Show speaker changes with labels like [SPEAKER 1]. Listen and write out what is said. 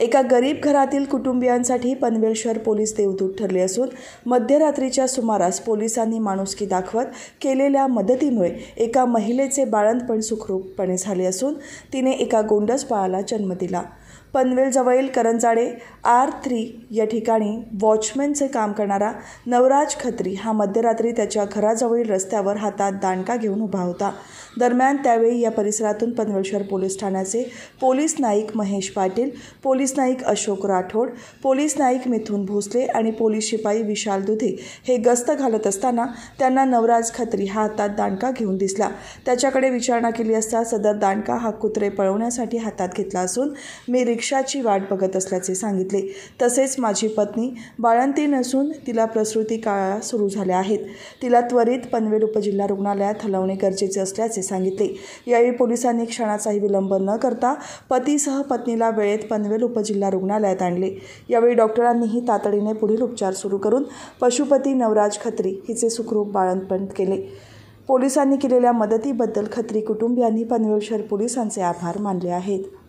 [SPEAKER 1] एका गरीब घरातील कुटुंबियांसाठी पनवेल शहर पोलीस देवदूत ठरले असून मध्यरात्रीच्या सुमारास पोलिसांनी माणुसकी दाखवत केलेल्या मदतीमुळे एका महिलेचे बाळंतपण सुखरूपपणे झाले असून तिने एका गोंडस बाळाला जन्म दिला पनवेलजवळील करंजाडे आर थ्री या ठिकाणी वॉचमॅनचे काम करणारा नवराज खत्री हा मध्यरात्री त्याच्या घराजवळील रस्त्यावर हातात दांडका घेऊन उभा होता दरम्यान त्यावेळी या परिसरातून पनवेल शहर पोलीस ठाण्याचे police naik Mahesh Patil police naik Ashok Rathod police naik Mithun Bhosale आणि पोलीस शिपाई विशाल दुधे हे गस्त घालत असताना त्यांना नवराज खत्री हा हातात दांडका घेऊन दिसला त्याच्याकडे विचारणा केली असता सदर दांडका हा कुत्रे पळवण्यासाठी हातात घेतला असून मी रिक्षाची वाट बघत असल्याचे सांगितले तसेच माझी पत्नी बाळंती नसून तिला प्रसूती काळा सुरू झाल्या आहेत तिला त्वरित पनवेल उपजिल्हा रुग्णालयात हलवणे गरजेचे असल्याचे सांगितले यावेळी पोलिसांनी क्षणाचाही विलंब न करता पतीसह पत्नीला वेळेत पनवेल उपजिल्हा रुग्णालयात आणले यावेळी डॉक्टरांनीही तातडीने पुढील उपचार सुरू करून पशुपती नवराज खत्री हिचे सुखरूप बाळंतपण केले पोलिसांनी केलेल्या मदतीबद्दल खत्री कुटुंबियांनी पनवेल शहर पोलिसांचे आभार मानले आहेत